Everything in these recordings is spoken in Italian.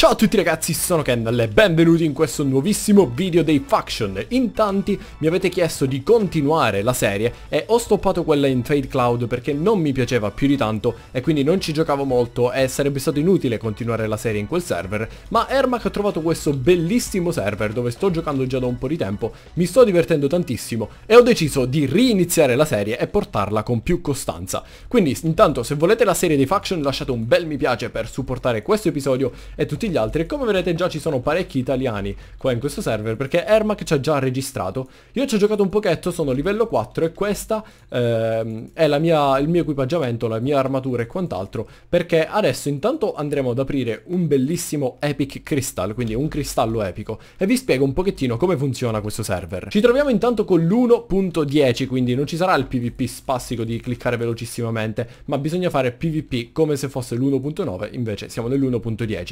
Ciao a tutti ragazzi, sono Kendall e benvenuti in questo nuovissimo video dei Faction. In tanti mi avete chiesto di continuare la serie e ho stoppato quella in Trade Cloud perché non mi piaceva più di tanto e quindi non ci giocavo molto e sarebbe stato inutile continuare la serie in quel server, ma Ermac ha trovato questo bellissimo server dove sto giocando già da un po' di tempo, mi sto divertendo tantissimo e ho deciso di riniziare la serie e portarla con più costanza. Quindi intanto se volete la serie dei Faction lasciate un bel mi piace per supportare questo episodio e tutti tutti gli altri e come vedete già ci sono parecchi italiani qua in questo server perché Ermac ci ha già registrato. Io ci ho giocato un pochetto, sono livello 4 e questa eh, è mia, il mio equipaggiamento, la mia armatura e quant'altro perché adesso intanto andremo ad aprire un bellissimo Epic Crystal, quindi un cristallo epico e vi spiego un pochettino come funziona questo server. Ci troviamo intanto con l'1.10 quindi non ci sarà il PvP spassico di cliccare velocissimamente ma bisogna fare PvP come se fosse l'1.9 invece siamo nell'1.10.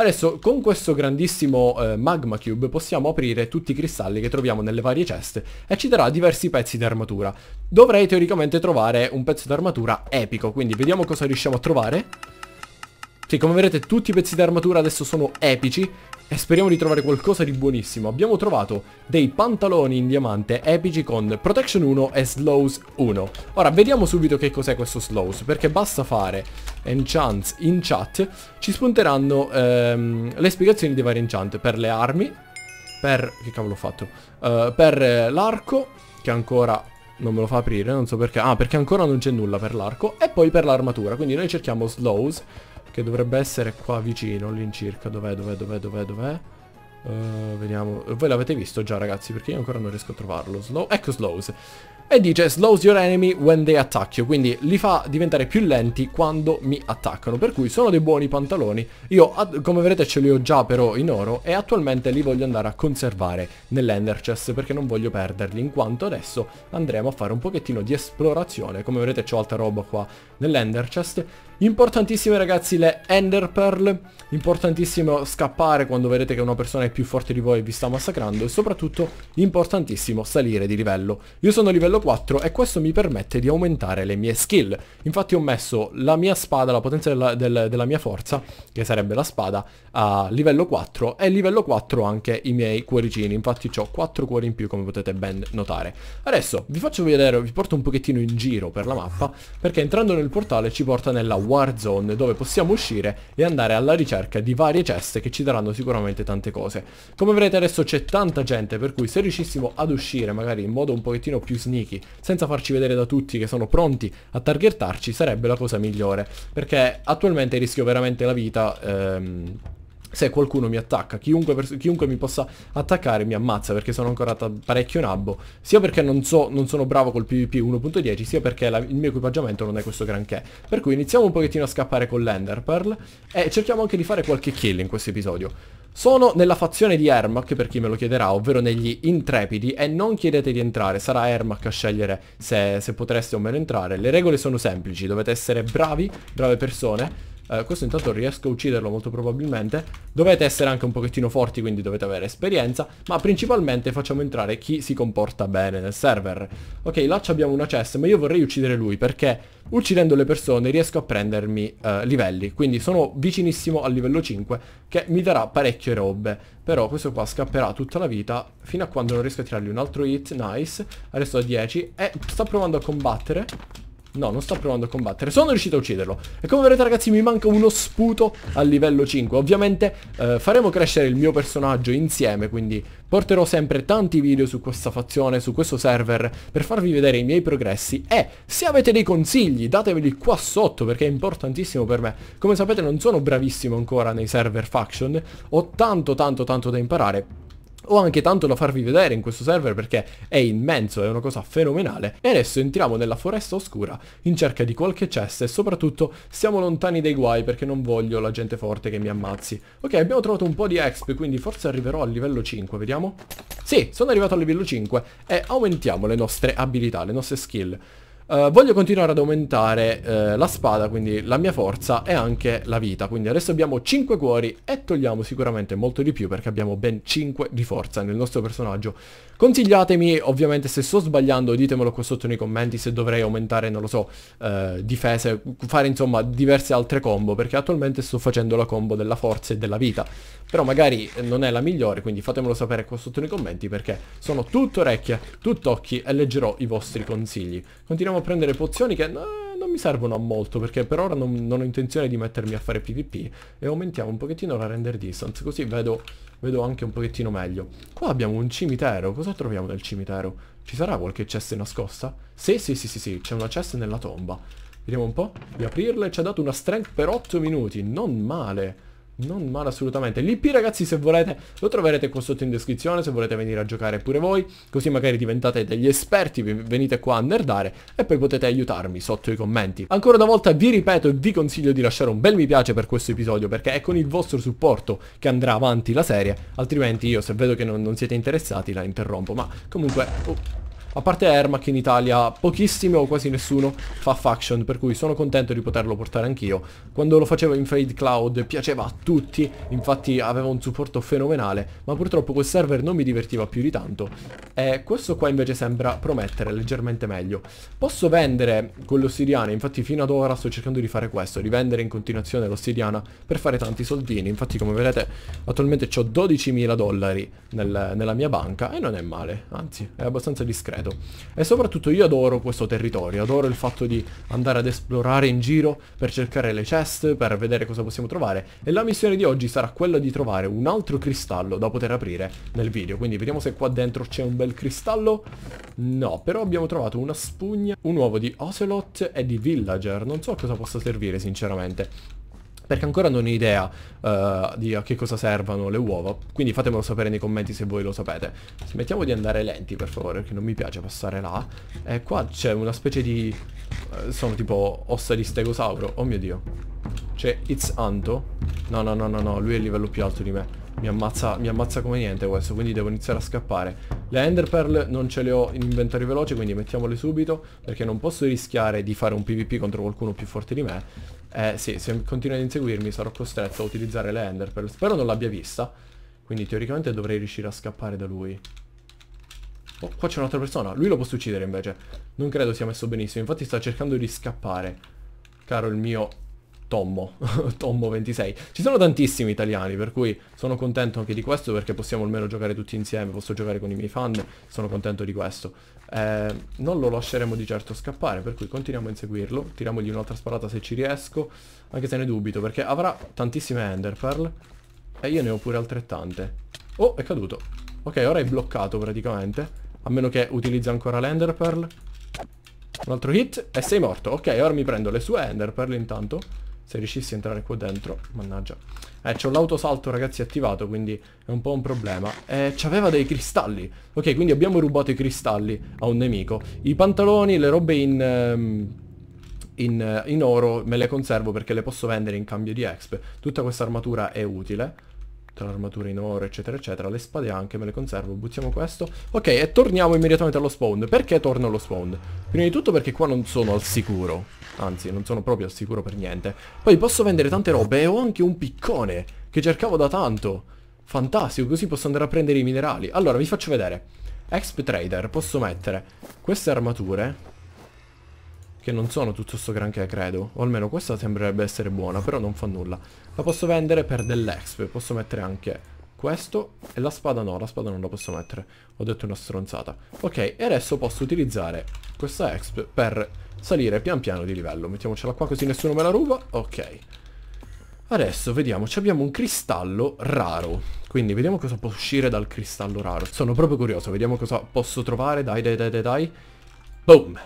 Adesso con questo grandissimo eh, magma cube possiamo aprire tutti i cristalli che troviamo nelle varie ceste e ci darà diversi pezzi di armatura. Dovrei teoricamente trovare un pezzo di armatura epico, quindi vediamo cosa riusciamo a trovare. Sì, come vedete tutti i pezzi di armatura adesso sono epici e speriamo di trovare qualcosa di buonissimo. Abbiamo trovato dei pantaloni in diamante epici con Protection 1 e Slows 1. Ora, vediamo subito che cos'è questo Slows, perché basta fare Enchants in chat, ci spunteranno ehm, le spiegazioni dei vari enchant per le armi, per... che cavolo ho fatto? Uh, per eh, l'arco, che ancora non me lo fa aprire, non so perché. Ah, perché ancora non c'è nulla per l'arco. E poi per l'armatura. Quindi noi cerchiamo slows che dovrebbe essere qua vicino all'incirca. Dov'è, dov'è, dov'è, dov'è, dov'è? Uh, vediamo. Voi l'avete visto già, ragazzi, perché io ancora non riesco a trovarlo. Slow... Ecco Slows. E dice slows your enemy when they attack you, quindi li fa diventare più lenti quando mi attaccano, per cui sono dei buoni pantaloni, io come vedete ce li ho già però in oro e attualmente li voglio andare a conservare nell'ender chest perché non voglio perderli in quanto adesso andremo a fare un pochettino di esplorazione, come vedete c'ho altra roba qua nell'ender chest Importantissime ragazzi le Ender Pearl, importantissimo scappare quando vedete che una persona è più forte di voi e vi sta massacrando e soprattutto importantissimo salire di livello. Io sono livello 4 e questo mi permette di aumentare le mie skill. Infatti ho messo la mia spada, la potenza della, del, della mia forza, che sarebbe la spada, a livello 4 e livello 4 anche i miei cuoricini. Infatti ho 4 cuori in più come potete ben notare. Adesso vi faccio vedere, vi porto un pochettino in giro per la mappa perché entrando nel portale ci porta nella Warzone dove possiamo uscire e andare alla ricerca di varie ceste che ci daranno sicuramente tante cose. Come vedete adesso c'è tanta gente per cui se riuscissimo ad uscire magari in modo un pochettino più sneaky senza farci vedere da tutti che sono pronti a targettarci sarebbe la cosa migliore perché attualmente rischio veramente la vita ehm, se qualcuno mi attacca, chiunque, chiunque, mi possa attaccare mi ammazza perché sono ancora parecchio nabbo, sia perché non, so, non sono bravo col PvP 1.10, sia perché la, il mio equipaggiamento non è questo granché. Per cui iniziamo un pochettino a scappare con l'Enderpearl e cerchiamo anche di fare qualche kill in questo episodio. Sono nella fazione di Ermac, per chi me lo chiederà, ovvero negli Intrepidi, e non chiedete di entrare, sarà Ermac a scegliere se, se potreste o meno entrare. Le regole sono semplici, dovete essere bravi, brave persone, eh, questo intanto riesco a ucciderlo molto probabilmente dovete essere anche un pochettino forti quindi dovete avere esperienza ma principalmente facciamo entrare chi si comporta bene nel server ok là abbiamo una chest ma io vorrei uccidere lui perché uccidendo le persone riesco a prendermi eh, livelli quindi sono vicinissimo al livello 5 che mi darà parecchie robe però questo qua scapperà tutta la vita fino a quando non riesco a tirargli un altro hit nice adesso a 10 e sta provando a combattere No, non sto provando a combattere. Sono riuscito a ucciderlo. E come vedete ragazzi mi manca uno sputo a livello 5. Ovviamente eh, faremo crescere il mio personaggio insieme, quindi porterò sempre tanti video su questa fazione, su questo server, per farvi vedere i miei progressi. E se avete dei consigli, datemeli qua sotto perché è importantissimo per me. Come sapete non sono bravissimo ancora nei server faction, ho tanto tanto tanto da imparare, o anche tanto da farvi vedere in questo server perché è immenso, è una cosa fenomenale. E adesso entriamo nella foresta oscura in cerca di qualche cesta e soprattutto siamo lontani dai guai perché non voglio la gente forte che mi ammazzi. Ok, abbiamo trovato un po' di exp, quindi forse arriverò al livello 5, vediamo. Sì, sono arrivato al livello 5 e aumentiamo le nostre abilità, le nostre skill. Uh, voglio continuare ad aumentare uh, la spada, quindi la mia forza e anche la vita. Quindi adesso abbiamo 5 cuori e togliamo sicuramente molto di più perché abbiamo ben 5 di forza nel nostro personaggio. Consigliatemi, ovviamente se sto sbagliando ditemelo qua sotto nei commenti se dovrei aumentare, non lo so, uh, difese, fare insomma diverse altre combo perché attualmente sto facendo la combo della forza e della vita. Però magari non è la migliore, quindi fatemelo sapere qua sotto nei commenti perché sono tutto orecchie, tutto occhi e leggerò i vostri consigli. Continuiamo a prendere pozioni che no, eh, non mi servono a molto perché per ora non, non, ho intenzione di mettermi a fare pvp e aumentiamo un pochettino la render distance così vedo, vedo anche un pochettino meglio. Qua abbiamo un cimitero, cosa troviamo nel cimitero? Ci sarà qualche cesta nascosta? Sì, sì, sì, sì, sì, c'è una cesta nella tomba. Vediamo un po' di aprirla e ci ha dato una strength per 8 minuti, non male. Non male assolutamente. L'IP ragazzi se volete lo troverete qua sotto in descrizione se volete venire a giocare pure voi. Così magari diventate degli esperti, venite qua a nerdare e poi potete aiutarmi sotto i commenti. Ancora una volta vi ripeto e vi consiglio di lasciare un bel mi piace per questo episodio perché è con il vostro supporto che andrà avanti la serie. Altrimenti io se vedo che non, non siete interessati la interrompo. Ma comunque... Oh a parte Ermac in Italia pochissimi o quasi nessuno fa faction, per cui sono contento di poterlo portare anch'io. Quando lo facevo in Fade Cloud piaceva a tutti, infatti aveva un supporto fenomenale, ma purtroppo quel server non mi divertiva più di tanto. E questo qua invece sembra promettere leggermente meglio. Posso vendere con l'ossidiana, infatti fino ad ora sto cercando di fare questo, di vendere in continuazione l'ossidiana per fare tanti soldini. Infatti come vedete attualmente ho 12.000 dollari nel, nella mia banca e non è male, anzi è abbastanza discreto ripeto. E soprattutto io adoro questo territorio, adoro il fatto di andare ad esplorare in giro per cercare le chest, per vedere cosa possiamo trovare. E la missione di oggi sarà quella di trovare un altro cristallo da poter aprire nel video. Quindi vediamo se qua dentro c'è un bel cristallo. No, però abbiamo trovato una spugna, un uovo di ocelot e di villager. Non so a cosa possa servire sinceramente perché ancora non ho idea uh, di a che cosa servano le uova, quindi fatemelo sapere nei commenti se voi lo sapete. Smettiamo di andare lenti per favore, perché non mi piace passare là. E qua c'è una specie di... Eh, sono tipo ossa di stegosauro, oh mio dio. C'è It's Anto. No, no, no, no, no, lui è il livello più alto di me. Mi ammazza, mi ammazza come niente questo, quindi devo iniziare a scappare. Le Enderpearl non ce le ho in inventario veloce, quindi mettiamole subito, perché non posso rischiare di fare un PvP contro qualcuno più forte di me. Eh sì, se continua ad inseguirmi sarò costretto a utilizzare le Ender per... Spero non l'abbia vista. Quindi teoricamente dovrei riuscire a scappare da lui. Oh, qua c'è un'altra persona. Lui lo posso uccidere invece. Non credo sia messo benissimo. Infatti sta cercando di scappare. Caro il mio Tommo, Tommo26. Ci sono tantissimi italiani, per cui sono contento anche di questo perché possiamo almeno giocare tutti insieme, posso giocare con i miei fan, sono contento di questo. Eh, non lo lasceremo di certo scappare, per cui continuiamo a inseguirlo, tiramogli un'altra sparata se ci riesco, anche se ne dubito perché avrà tantissime Ender Pearl e io ne ho pure altrettante. Oh, è caduto. Ok, ora è bloccato praticamente, a meno che utilizza ancora l'Ender Pearl. Un altro hit e sei morto. Ok, ora mi prendo le sue Ender Pearl intanto. Se riuscissi a entrare qua dentro, mannaggia. Eh, c'ho l'autosalto ragazzi attivato, quindi è un po' un problema. Eh, c'aveva dei cristalli. Ok, quindi abbiamo rubato i cristalli a un nemico. I pantaloni, le robe in... Ehm... In, eh, in, oro me le conservo perché le posso vendere in cambio di exp. Tutta questa armatura è utile. Tra l'armatura in oro, eccetera, eccetera. Le spade anche me le conservo. Buttiamo questo. Ok, e torniamo immediatamente allo spawn. Perché torno allo spawn? Prima di tutto perché qua non sono al sicuro. Anzi, non sono proprio sicuro per niente. Poi posso vendere mm. tante robe e ho anche un piccone che cercavo da tanto. Fantastico, così posso andare a prendere i minerali. Allora, vi faccio vedere. Exp Trader, posso mettere queste armature che non sono tutto sto granché credo O almeno questa sembrerebbe essere buona Però non fa nulla La posso vendere per dell'exp Posso mettere anche questo E la spada no, la spada non la posso mettere Ho detto una stronzata Ok, e adesso posso utilizzare questa exp per salire pian piano di livello. Mettiamocela qua così nessuno me la ruba. Ok. Adesso vediamo, abbiamo un cristallo raro. Quindi vediamo cosa può uscire dal cristallo raro. Sono proprio curioso, vediamo cosa posso trovare. Dai, dai, dai, dai, dai. Boom.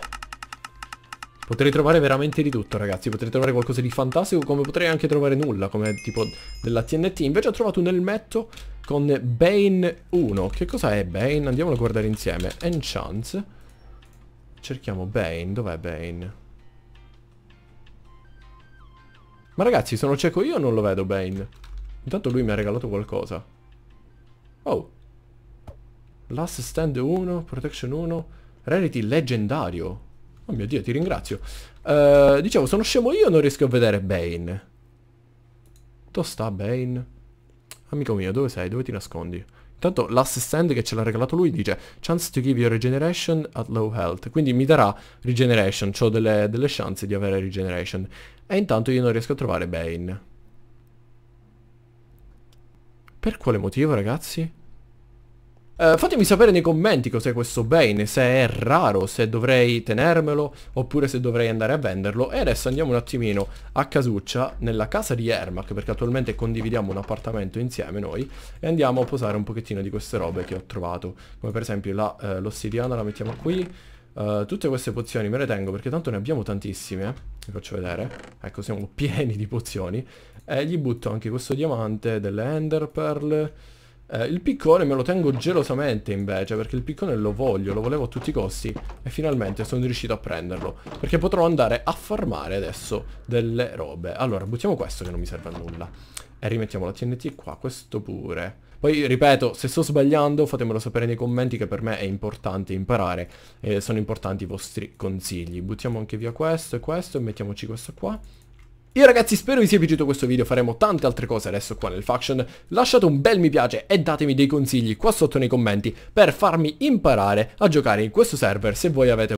Potrei trovare veramente di tutto, ragazzi. Potrei trovare qualcosa di fantastico, come potrei anche trovare nulla, come tipo della TNT. Invece ho trovato un elmetto con Bane 1. Che cosa è Bane? Andiamolo a guardare insieme. Enchant. Cerchiamo Bane. Dov'è Bane? Ma ragazzi, sono cieco io o non lo vedo Bane? Intanto lui mi ha regalato qualcosa. Oh. Last Stand 1, Protection 1, Rarity leggendario. Oh mio Dio, ti ringrazio. Uh, dicevo, sono scemo io o non riesco a vedere Bane? Dove sta Bane? Amico mio, dove sei? Dove ti nascondi? Intanto l'ass stand che ce l'ha regalato lui dice Chance to give you regeneration at low health Quindi mi darà regeneration, ho delle, delle chance di avere regeneration E intanto io non riesco a trovare Bane Per quale motivo ragazzi? Uh, fatemi sapere nei commenti cos'è questo Bane, se è raro, se dovrei tenermelo oppure se dovrei andare a venderlo. E adesso andiamo un attimino a casuccia nella casa di Ermac, perché attualmente condividiamo un appartamento insieme noi, e andiamo a posare un pochettino di queste robe che ho trovato. Come per esempio eh, l'ossidiana la, uh, la mettiamo qui, Uh, tutte queste pozioni me le tengo perché tanto ne abbiamo tantissime. Vi faccio vedere. Ecco, siamo pieni di pozioni. E gli butto anche questo diamante, delle ender pearl. Eh, il piccone me lo tengo gelosamente invece, perché il piccone lo voglio, lo volevo a tutti i costi e finalmente sono riuscito a prenderlo, perché potrò andare a farmare adesso delle robe. Allora, buttiamo questo che non mi serve a nulla. E rimettiamo la TNT qua, questo pure. Poi, ripeto, se sto sbagliando fatemelo sapere nei commenti che per me è importante imparare e sono importanti i vostri consigli. Buttiamo anche via questo e questo e mettiamoci questo qua. Io ragazzi spero vi sia piaciuto questo video, faremo tante altre cose adesso qua nel faction, lasciate un bel mi piace e datemi dei consigli qua sotto nei commenti per farmi imparare a giocare in questo server se voi avete